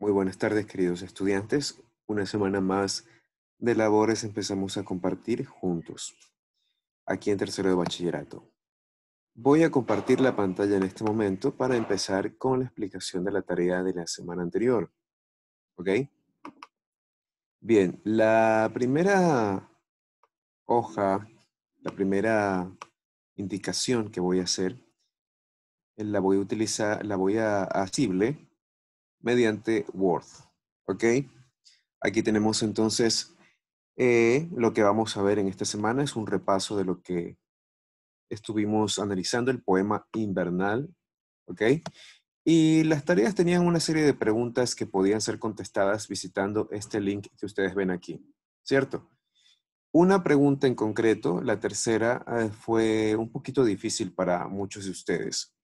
Muy buenas tardes, queridos estudiantes. Una semana más de labores empezamos a compartir juntos, aquí en tercero de bachillerato. Voy a compartir la pantalla en este momento para empezar con la explicación de la tarea de la semana anterior. ¿Ok? Bien, la primera hoja, la primera indicación que voy a hacer, la voy a utilizar, la voy a, asible, mediante Word. ¿Ok? Aquí tenemos entonces eh, lo que vamos a ver en esta semana es un repaso de lo que estuvimos analizando, el poema invernal. ¿Ok? Y las tareas tenían una serie de preguntas que podían ser contestadas visitando este link que ustedes ven aquí. ¿Cierto? Una pregunta en concreto, la tercera, eh, fue un poquito difícil para muchos de ustedes.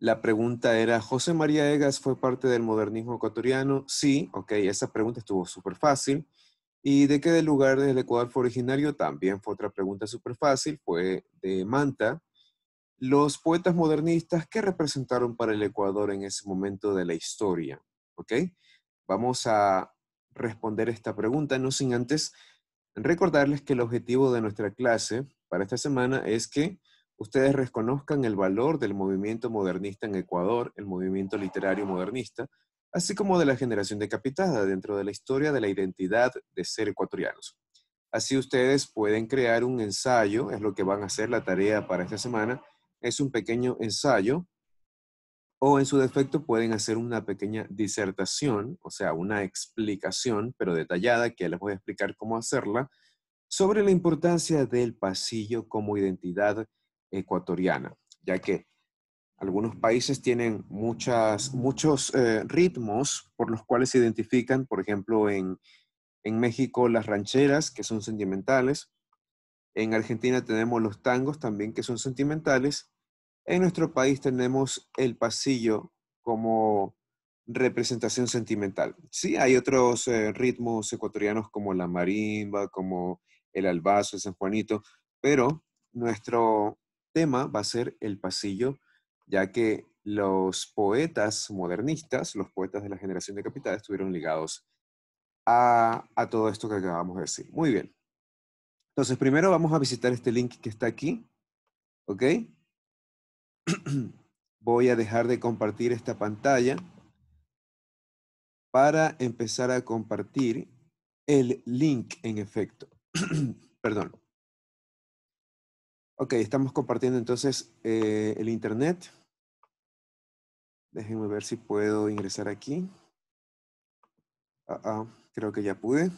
La pregunta era, ¿José María Egas fue parte del modernismo ecuatoriano? Sí, ok, esa pregunta estuvo súper fácil. ¿Y de qué lugar del Ecuador fue originario? También fue otra pregunta súper fácil, fue de Manta. Los poetas modernistas, ¿qué representaron para el Ecuador en ese momento de la historia? ¿Ok? Vamos a responder esta pregunta, no sin antes recordarles que el objetivo de nuestra clase para esta semana es que ustedes reconozcan el valor del movimiento modernista en Ecuador, el movimiento literario modernista, así como de la generación decapitada dentro de la historia de la identidad de ser ecuatorianos. Así ustedes pueden crear un ensayo, es lo que van a hacer la tarea para esta semana, es un pequeño ensayo o en su defecto pueden hacer una pequeña disertación, o sea, una explicación, pero detallada, que les voy a explicar cómo hacerla, sobre la importancia del pasillo como identidad ecuatoriana, ya que algunos países tienen muchas, muchos eh, ritmos por los cuales se identifican, por ejemplo, en, México las rancheras, que son sentimentales, en Argentina tenemos los tangos también, que son sentimentales, en nuestro país tenemos el pasillo como representación sentimental. Sí, hay otros eh, ritmos ecuatorianos como la marimba, como el albazo, el san Juanito, pero nuestro, tema va a ser el pasillo, ya que los poetas modernistas, los poetas de la generación de capital, estuvieron ligados a, todo esto que acabamos de decir. Muy bien. Entonces, primero vamos a visitar este link que está aquí. ¿Ok? Voy a dejar de compartir esta pantalla para empezar a compartir el link en efecto. Perdón. Ok, estamos compartiendo entonces eh, el internet. Déjenme ver si puedo ingresar aquí. Ah, ah, creo que ya pude.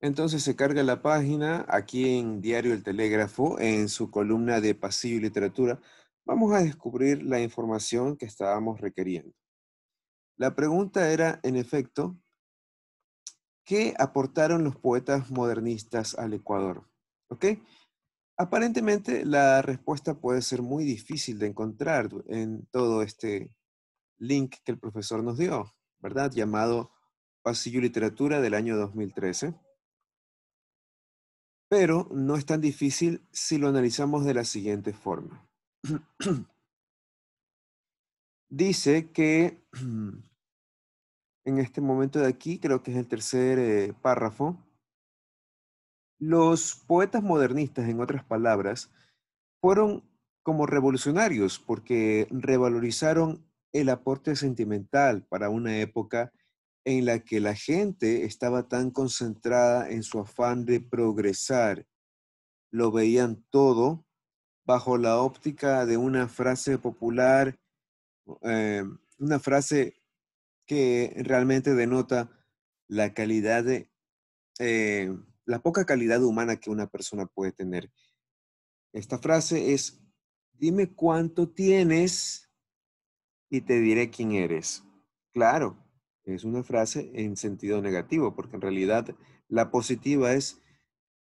Entonces se carga la página aquí en Diario El Telégrafo, en su columna de Pasillo y Literatura. Vamos a descubrir la información que estábamos requiriendo. La pregunta era, en efecto, ¿qué aportaron los poetas modernistas al Ecuador? ¿Ok? Aparentemente la respuesta puede ser muy difícil de encontrar en todo este link que el profesor nos dio, ¿verdad? Llamado Pasillo Literatura del año 2013. Pero no es tan difícil si lo analizamos de la siguiente forma. Dice que en este momento de aquí, creo que es el tercer eh, párrafo, los poetas modernistas, en otras palabras, fueron como revolucionarios porque revalorizaron el aporte sentimental para una época en la que la gente estaba tan concentrada en su afán de progresar. Lo veían todo bajo la óptica de una frase popular, eh, una frase que realmente denota la calidad de, eh, la poca calidad humana que una persona puede tener. Esta frase es, dime cuánto tienes y te diré quién eres. Claro, es una frase en sentido negativo, porque en realidad la positiva es,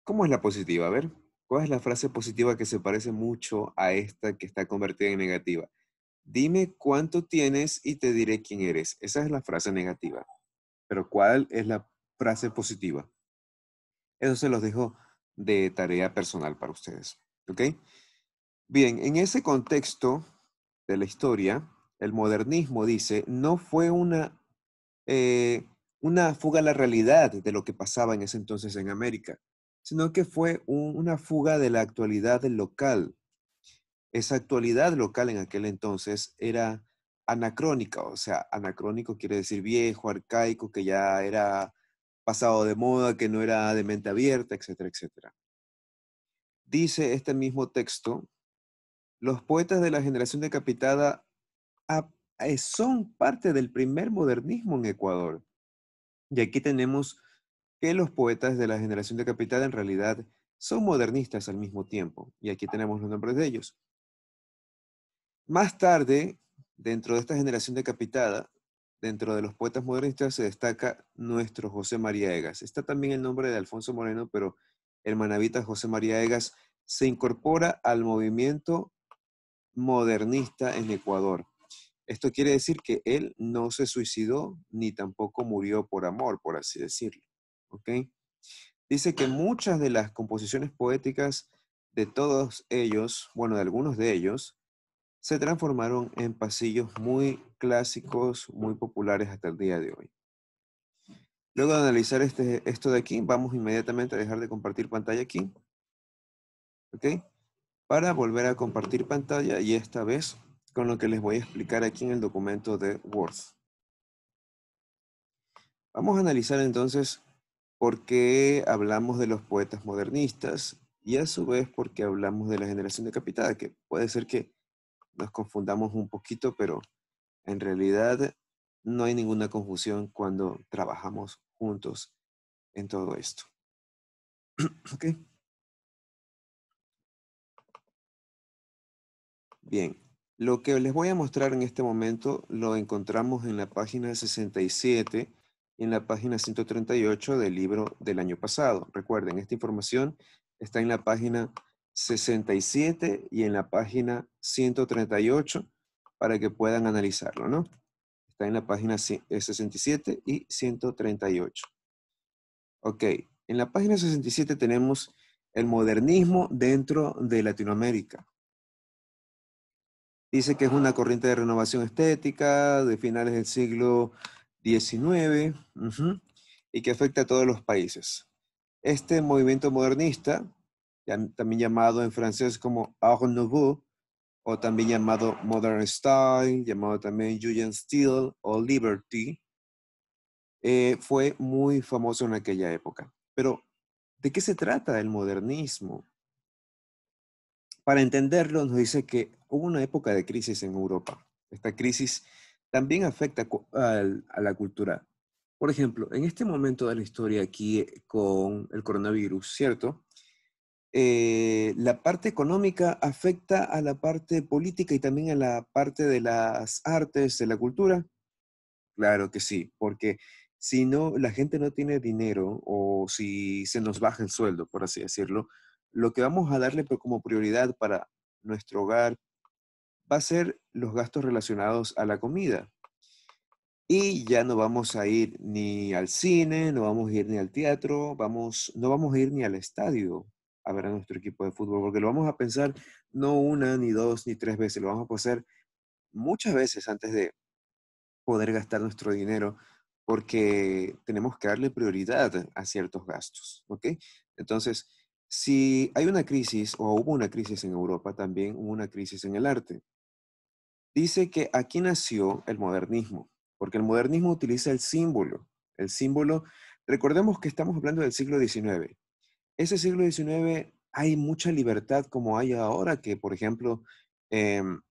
¿cómo es la positiva? A ver, ¿cuál es la frase positiva que se parece mucho a esta que está convertida en negativa? Dime cuánto tienes y te diré quién eres. Esa es la frase negativa. Pero ¿cuál es la frase positiva? Eso se los dejo de tarea personal para ustedes. ¿Ok? Bien, en ese contexto de la historia, el modernismo dice, no fue una, eh, una fuga a la realidad de lo que pasaba en ese entonces en América, sino que fue una fuga de la actualidad local. Esa actualidad local en aquel entonces era anacrónica, o sea, anacrónico quiere decir viejo, arcaico, que ya era pasado de moda, que no era de mente abierta, etcétera, etcétera. Dice este mismo texto, los poetas de la generación decapitada eh, son parte del primer modernismo en Ecuador. Y aquí tenemos que los poetas de la generación decapitada en realidad son modernistas al mismo tiempo. Y aquí tenemos los nombres de ellos. Más tarde, dentro de esta generación decapitada, Dentro de los poetas modernistas se destaca nuestro José María Egas. Está también el nombre de Alfonso Moreno, pero el José María Egas se incorpora al movimiento modernista en Ecuador. Esto quiere decir que él no se suicidó ni tampoco murió por amor, por así decirlo. Dice que muchas de las composiciones poéticas de todos ellos, bueno, de algunos de ellos, se transformaron en pasillos muy clásicos, muy populares hasta el día de hoy. Luego de analizar este, esto de aquí, vamos inmediatamente a dejar de compartir pantalla aquí. ¿Ok? Para volver a compartir pantalla y esta vez con lo que les voy a explicar aquí en el documento de Word. Vamos a analizar entonces por qué hablamos de los poetas modernistas y a su vez por qué hablamos de la generación de decapitada, que puede ser que nos confundamos un poquito, pero en realidad no hay ninguna confusión cuando trabajamos juntos en todo esto. Bien, lo que les voy a mostrar en este momento lo encontramos en la página 67 y en la página 138 del libro del año pasado. Recuerden, esta información está en la página 67 y en la página 138 para que puedan analizarlo, ¿no? Está en la página 67 eh, y 138. Ok, en la página 67 tenemos el modernismo dentro de Latinoamérica. Dice que es una corriente de renovación estética de finales del siglo XIX y que afecta a todos los países. Este movimiento modernista también llamado en francés como Art Nouveau, o también llamado Modern Style, llamado también Julian Steele o Liberty, eh, fue muy famoso en aquella época. Pero, ¿de qué se trata el modernismo? Para entenderlo, nos dice que hubo una época de crisis en Europa. Esta crisis también afecta a la cultura. Por ejemplo, en este momento de la historia aquí eh, con el coronavirus, ¿cierto? Eh, la parte económica afecta a la parte política y también a la parte de las artes, de la cultura? Claro que sí, porque si no, la gente no tiene dinero o si se nos baja el sueldo, por así decirlo, lo que vamos a darle como prioridad para nuestro hogar va a ser los gastos relacionados a la comida. Y ya no vamos a ir ni al cine, no vamos a ir ni al teatro, vamos, no vamos a ir ni al estadio, a ver a nuestro equipo de fútbol, porque lo vamos a pensar no una, ni dos, ni tres veces, lo vamos a pasar muchas veces antes de poder gastar nuestro dinero, porque tenemos que darle prioridad a ciertos gastos, ¿ok? Entonces, si hay una crisis, o hubo una crisis en Europa, también hubo una crisis en el arte. Dice que aquí nació el modernismo, porque el modernismo utiliza el símbolo. El símbolo, recordemos que estamos hablando del siglo XIX, ese siglo XIX hay mucha libertad como hay ahora, que por ejemplo em,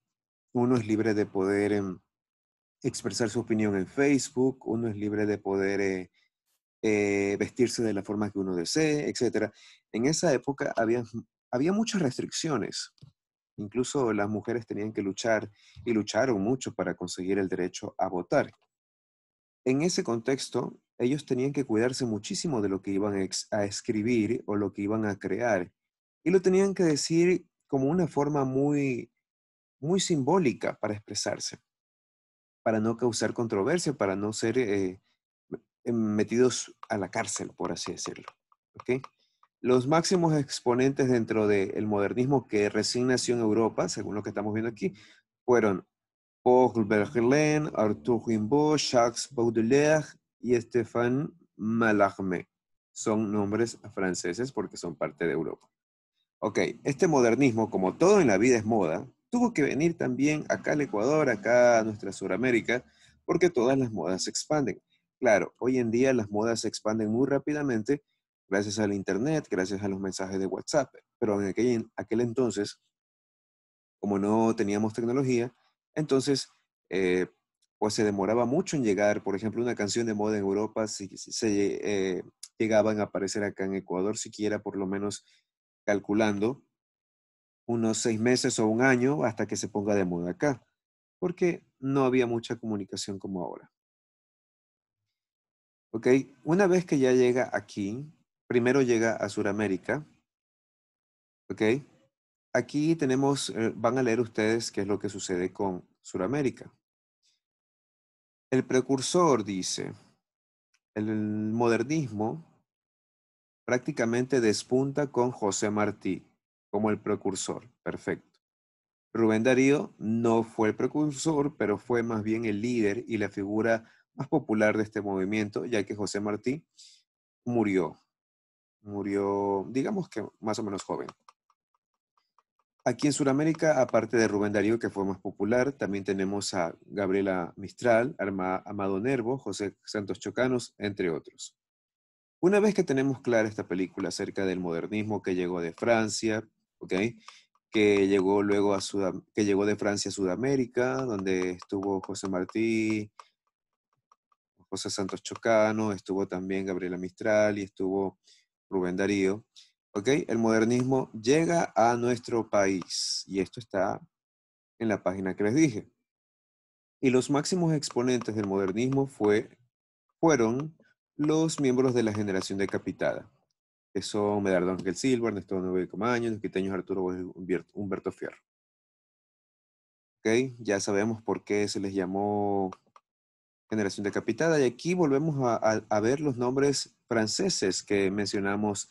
uno es libre de poder em, expresar su opinión en Facebook, uno es libre de poder eh, eh, vestirse de la forma que uno desee, etc. En esa época había, había muchas restricciones. Incluso las mujeres tenían que luchar y lucharon mucho para conseguir el derecho a votar. En ese contexto, ellos tenían que cuidarse muchísimo de lo que iban a escribir o lo que iban a crear. Y lo tenían que decir como una forma muy, muy simbólica para expresarse, para no causar controversia, para no ser eh, metidos a la cárcel, por así decirlo. Los máximos exponentes dentro del modernismo que recién nació en Europa, según lo que estamos viendo aquí, fueron Paul Verlaine, Arthur Rimbaud, Jacques Baudelaire, y Estefan Mallarmé. Son nombres franceses porque son parte de Europa. Ok, este modernismo, como todo en la vida es moda, tuvo que venir también acá al Ecuador, acá a nuestra Suramérica, porque todas las modas se expanden. Claro, hoy en día las modas se expanden muy rápidamente gracias al Internet, gracias a los mensajes de WhatsApp, pero en aquel, aquel entonces, como no teníamos tecnología, entonces eh, o se demoraba mucho en llegar. Por ejemplo, una canción de moda en Europa si, se eh, llegaban a aparecer acá en Ecuador, siquiera por lo menos calculando unos seis meses o un año hasta que se ponga de moda acá, porque no había mucha comunicación como ahora. Ok, una vez que ya llega aquí, primero llega a Sudamérica. Ok, aquí tenemos, eh, van a leer ustedes qué es lo que sucede con Sudamérica. El precursor, dice, el modernismo prácticamente despunta con José Martí como el precursor. Perfecto. Rubén Darío no fue el precursor, pero fue más bien el líder y la figura más popular de este movimiento, ya que José Martí murió. Murió, digamos que más o menos joven. Aquí en Sudamérica, aparte de Rubén Darío, que fue más popular, también tenemos a Gabriela Mistral, Arma, Amado Nervo, José Santos Chocanos, entre otros. Una vez que tenemos clara esta película acerca del modernismo que llegó de Francia, que llegó luego a que llegó de Francia a Sudamérica, donde estuvo José Martí, José Santos Chocano, estuvo también Gabriela Mistral y estuvo Rubén Darío. ¿Ok? El modernismo llega a nuestro país y esto está en la página que les dije. Y los máximos exponentes del modernismo fue, fueron los miembros de la generación decapitada, que son Medardo Ángel Silva, Ernesto Nueve Comaño, los quiteños Arturo Humberto Fierro. ¿Ok? Ya sabemos por qué se les llamó generación decapitada y aquí volvemos a ver los nombres franceses que mencionamos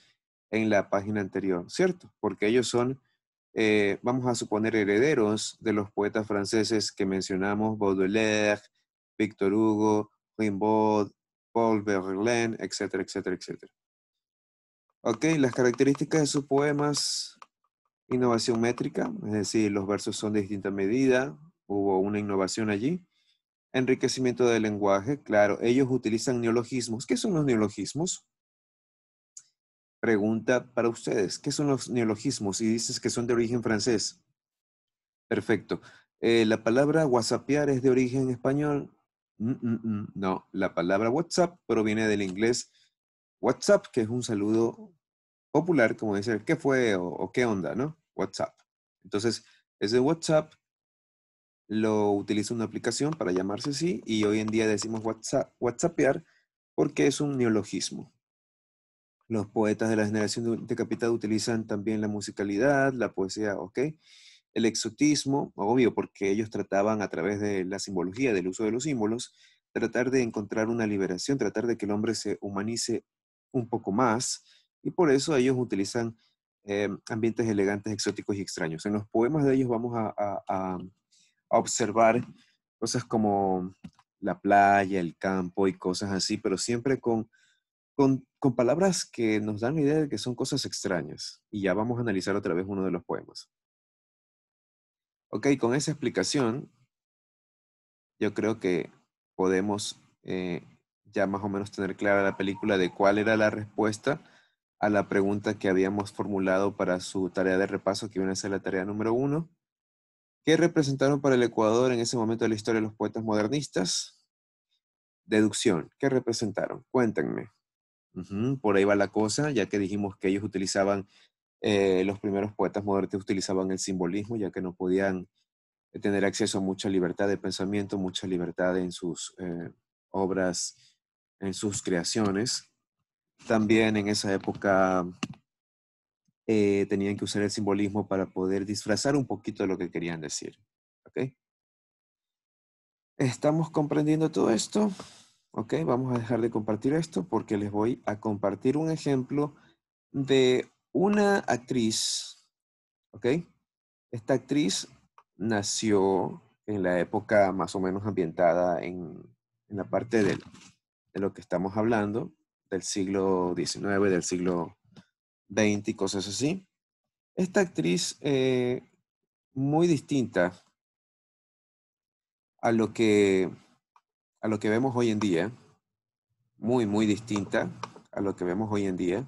en la página anterior, ¿cierto? Porque ellos son, eh, vamos a suponer, herederos de los poetas franceses que mencionamos, Baudelaire, Victor Hugo, Rimbaud, Paul Verlaine, etcétera, etcétera, etcétera. Ok, las características de sus poemas, innovación métrica, es decir, los versos son de distinta medida, hubo una innovación allí. Enriquecimiento del lenguaje, claro, ellos utilizan neologismos. ¿Qué son los neologismos? Pregunta para ustedes, ¿qué son los neologismos? Y dices que son de origen francés. Perfecto. Eh, la palabra whatsappear es de origen español. Mm, mm, mm, no, la palabra WhatsApp proviene del inglés WhatsApp, que es un saludo popular, como decir, ¿qué fue o, qué onda, no? WhatsApp. Entonces, ese WhatsApp lo utiliza una aplicación para llamarse así y hoy en día decimos WhatsApp, WhatsAppear porque es un neologismo. Los poetas de la generación decapitada utilizan también la musicalidad, la poesía, ¿ok? El exotismo, obvio, porque ellos trataban a través de la simbología, del uso de los símbolos, tratar de encontrar una liberación, tratar de que el hombre se humanice un poco más, y por eso ellos utilizan eh, ambientes elegantes, exóticos y extraños. En los poemas de ellos vamos a observar cosas como la playa, el campo y cosas así, pero siempre con con, palabras que nos dan la idea de que son cosas extrañas. Y ya vamos a analizar otra vez uno de los poemas. Ok, con esa explicación, yo creo que podemos eh, ya más o menos tener clara la película de cuál era la respuesta a la pregunta que habíamos formulado para su tarea de repaso, que viene a ser la tarea número uno. ¿Qué representaron para el Ecuador en ese momento de la historia los poetas modernistas? Deducción. ¿Qué representaron? Cuéntenme por ahí va la cosa, ya que dijimos que ellos utilizaban, eh, los primeros poetas modernos utilizaban el simbolismo, ya que no podían eh, tener acceso a mucha libertad de pensamiento, mucha libertad en sus eh, obras, en sus creaciones. También en esa época tenían que usar el simbolismo para poder disfrazar un poquito de lo que querían decir. ¿Ok? ¿Estamos comprendiendo todo esto? Ok, vamos a dejar de compartir esto porque les voy a compartir un ejemplo de una actriz. Ok, esta actriz nació en la época más o menos ambientada en, en la parte de, lo que estamos hablando, del siglo XIX, del siglo XX y cosas así. Esta actriz eh, muy distinta a lo que a lo que vemos hoy en día, muy, muy distinta a lo que vemos hoy en día,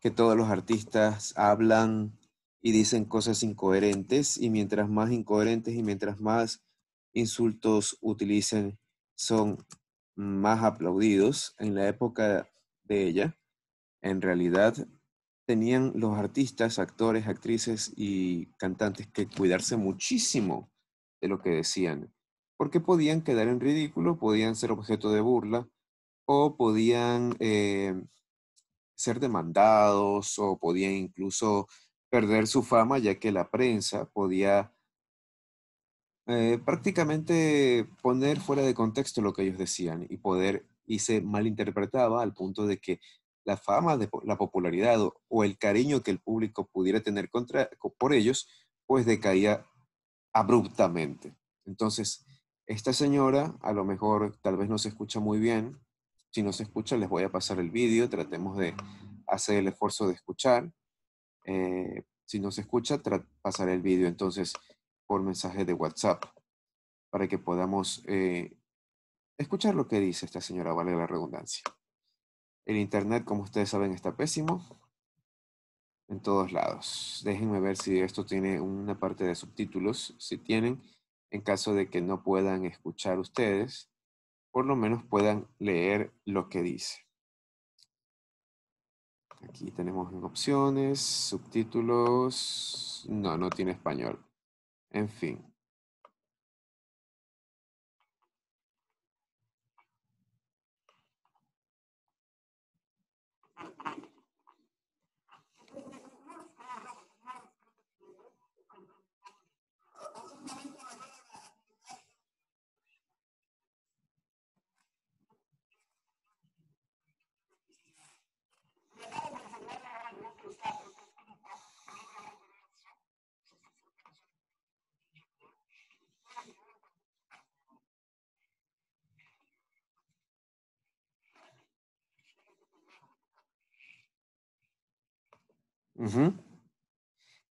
que todos los artistas hablan y dicen cosas incoherentes y mientras más incoherentes y mientras más insultos utilicen son más aplaudidos en la época de ella. En realidad tenían los artistas, actores, actrices y cantantes que cuidarse muchísimo de lo que decían porque podían quedar en ridículo, podían ser objeto de burla o podían eh, ser demandados o podían incluso perder su fama ya que la prensa podía eh, prácticamente poner fuera de contexto lo que ellos decían y poder y se malinterpretaba al punto de que la fama, la popularidad o, el cariño que el público pudiera tener contra, por ellos, pues decaía abruptamente. Entonces, esta señora, a lo mejor, tal vez no se escucha muy bien. Si no se escucha, les voy a pasar el vídeo. Tratemos de hacer el esfuerzo de escuchar. Eh, si no se escucha, pasaré el vídeo entonces por mensaje de WhatsApp para que podamos eh, escuchar lo que dice esta señora, vale la redundancia. El internet, como ustedes saben, está pésimo en todos lados. Déjenme ver si esto tiene una parte de subtítulos, si tienen en caso de que no puedan escuchar ustedes, por lo menos puedan leer lo que dice. Aquí tenemos en opciones, subtítulos, no, no tiene español. En fin.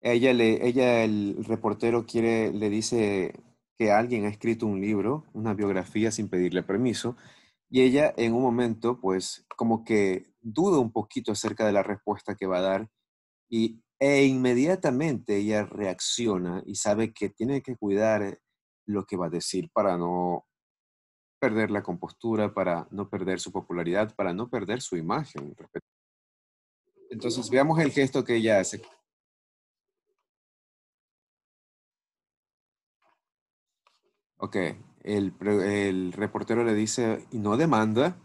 Ella, le, ella, el reportero quiere, le dice que alguien ha escrito un libro, una biografía sin pedirle permiso, y ella en un momento, pues, como que duda un poquito acerca de la respuesta que va a dar, y, e inmediatamente ella reacciona y sabe que tiene que cuidar lo que va a decir para no perder la compostura, para no perder su popularidad, para no perder su imagen entonces veamos el gesto que ella hace. Ok, el, reportero le dice, y no demanda,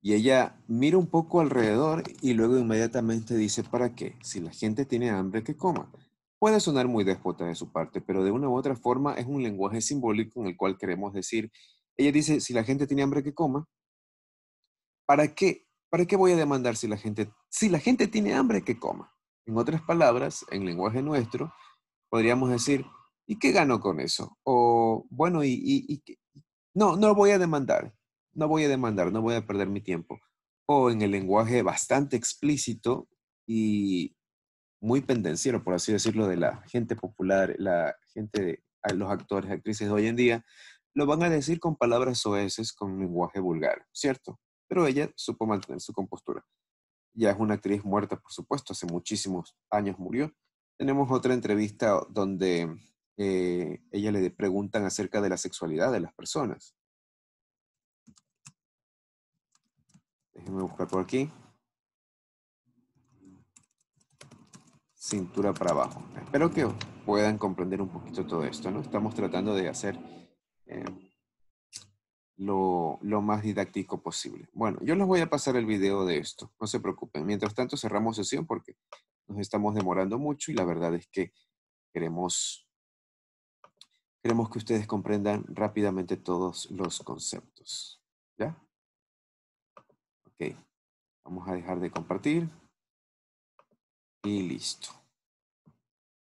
y ella mira un poco alrededor y luego inmediatamente dice, ¿para qué? Si la gente tiene hambre, que coma. Puede sonar muy despota de su parte, pero de una u otra forma es un lenguaje simbólico en el cual queremos decir, ella dice, si la gente tiene hambre, que coma. ¿Para qué ¿Para qué voy a demandar si la gente, si la gente tiene hambre, que coma? En otras palabras, en lenguaje nuestro, podríamos decir, ¿y qué gano con eso? O, bueno, y, no, no voy a demandar, no voy a demandar, no voy a perder mi tiempo. O en el lenguaje bastante explícito y muy pendenciero, por así decirlo, de la gente popular, la gente, los actores, actrices de hoy en día, lo van a decir con palabras soeces, con lenguaje vulgar, ¿cierto? pero ella supo mantener su compostura. Ya es una actriz muerta, por supuesto, hace muchísimos años murió. Tenemos otra entrevista donde eh, ella le preguntan acerca de la sexualidad de las personas. Déjenme buscar por aquí. Cintura para abajo. Espero que puedan comprender un poquito todo esto, ¿no? Estamos tratando de hacer eh, lo, más didáctico posible. Bueno, yo les voy a pasar el video de esto, no se preocupen. Mientras tanto, cerramos sesión porque nos estamos demorando mucho y la verdad es que queremos, queremos que ustedes comprendan rápidamente todos los conceptos. ¿Ya? Ok, vamos a dejar de compartir y listo.